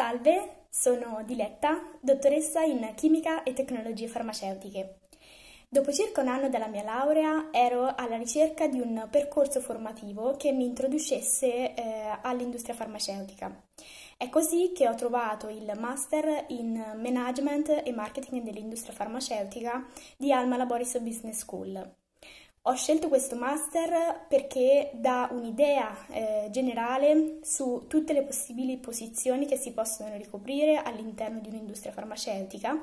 Salve, sono Diletta, dottoressa in chimica e tecnologie farmaceutiche. Dopo circa un anno dalla mia laurea ero alla ricerca di un percorso formativo che mi introducesse eh, all'industria farmaceutica. È così che ho trovato il Master in Management e Marketing dell'industria farmaceutica di Alma Laboris Business School. Ho scelto questo master perché dà un'idea eh, generale su tutte le possibili posizioni che si possono ricoprire all'interno di un'industria farmaceutica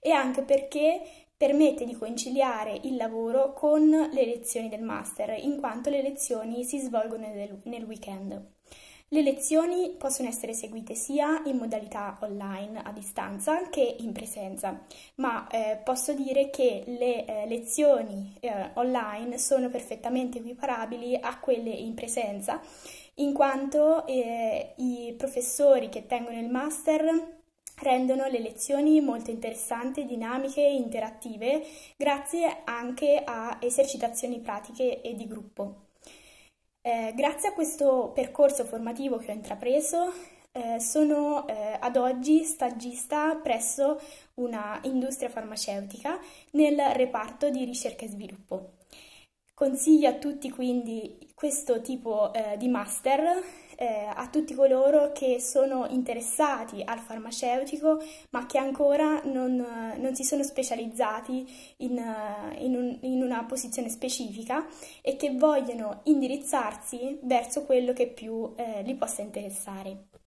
e anche perché permette di conciliare il lavoro con le lezioni del master, in quanto le lezioni si svolgono nel, nel weekend. Le lezioni possono essere seguite sia in modalità online a distanza che in presenza, ma eh, posso dire che le eh, lezioni eh, online sono perfettamente equiparabili a quelle in presenza, in quanto eh, i professori che tengono il master rendono le lezioni molto interessanti, dinamiche e interattive grazie anche a esercitazioni pratiche e di gruppo. Eh, grazie a questo percorso formativo che ho intrapreso, eh, sono eh, ad oggi stagista presso una industria farmaceutica nel reparto di ricerca e sviluppo. Consiglio a tutti quindi questo tipo eh, di master eh, a tutti coloro che sono interessati al farmaceutico ma che ancora non, non si sono specializzati in, in, un, in, una posizione specifica e che vogliono indirizzarsi verso quello che più eh, li possa interessare.